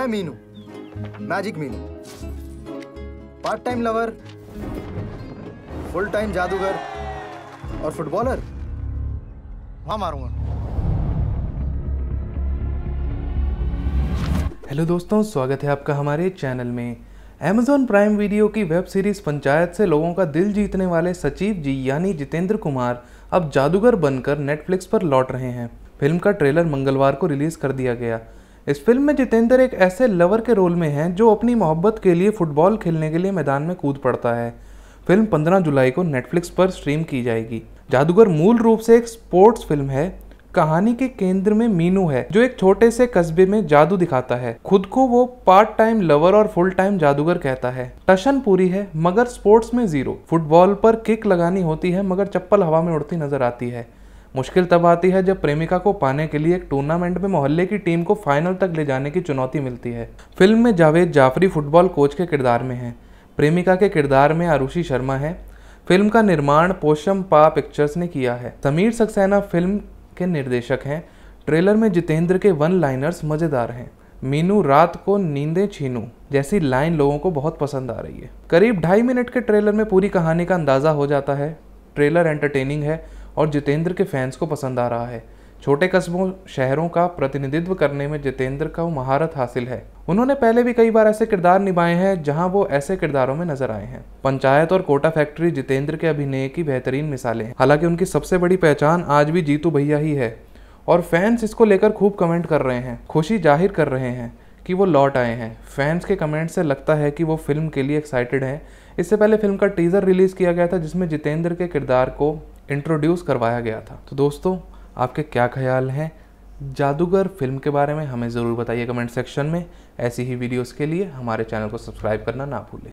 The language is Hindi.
मैं Meenu magic Meenu part time lover full time जादूगर और फुटबॉलर वहां मारूंगा हेलो दोस्तों स्वागत है आपका हमारे चैनल में अमेजॉन प्राइम वीडियो की वेब सीरीज पंचायत से लोगों का दिल जीतने वाले सचिव जी यानी जितेंद्र कुमार अब जादूगर बनकर नेटफ्लिक्स पर लौट रहे हैं फिल्म का ट्रेलर मंगलवार को रिलीज कर दिया गया इस फिल्म में जितेंद्र एक ऐसे लवर के रोल में हैं जो अपनी मोहब्बत के लिए फुटबॉल खेलने के लिए मैदान में कूद पड़ता है फिल्म 15 जुलाई को नेटफ्लिक्स पर स्ट्रीम की जाएगी जादूगर मूल रूप से एक स्पोर्ट्स फिल्म है कहानी के केंद्र में मीनू है जो एक छोटे से कस्बे में जादू दिखाता है खुद को वो पार्ट टाइम लवर और फुल टाइम जादूगर कहता है टशन पूरी है मगर स्पोर्ट्स में जीरो फुटबॉल पर किक लगानी होती है मगर चप्पल हवा में उड़ती नजर आती है मुश्किल तब आती है जब प्रेमिका को पाने के लिए एक टूर्नामेंट में मोहल्ले की टीम को फाइनल तक ले जाने की चुनौती मिलती है फिल्म में जावेद जाफरी फुटबॉल कोच के किरदार में हैं प्रेमिका के किरदार में आरुषि शर्मा है फिल्म का निर्माण पोशम पा पिक्चर्स ने किया है समीर सक्सेना फिल्म के निर्देशक हैं ट्रेलर में जितेंद्र के वन लाइनर्स मज़ेदार हैं मीनू रात को नींदें छीनू जैसी लाइन लोगों को बहुत पसंद आ रही है करीब ढाई मिनट के ट्रेलर में पूरी कहानी का अंदाज़ा हो जाता है ट्रेलर एंटरटेनिंग है और जितेंद्र के फैंस को पसंद आ रहा है छोटे कस्बों शहरों का प्रतिनिधित्व करने में जितेंद्र का महारत हासिल है उन्होंने पहले भी कई बार ऐसे किरदार निभाए हैं जहां वो ऐसे किरदारों में नजर आए हैं पंचायत और कोटा फैक्ट्री जितेंद्र के अभिनय की बेहतरीन मिसालें हैं हालांकि उनकी सबसे बड़ी पहचान आज भी जीतू भैया ही है और फैंस इसको लेकर खूब कमेंट कर रहे हैं खुशी जाहिर कर रहे हैं कि वो लौट आए हैं फैंस के कमेंट से लगता है कि वो फिल्म के लिए एक्साइटेड हैं इससे पहले फिल्म का टीज़र रिलीज़ किया गया था जिसमें जितेंद्र के किरदार को इंट्रोड्यूस करवाया गया था तो दोस्तों आपके क्या ख्याल हैं जादूगर फिल्म के बारे में हमें ज़रूर बताइए कमेंट सेक्शन में ऐसी ही वीडियोस के लिए हमारे चैनल को सब्सक्राइब करना ना भूलें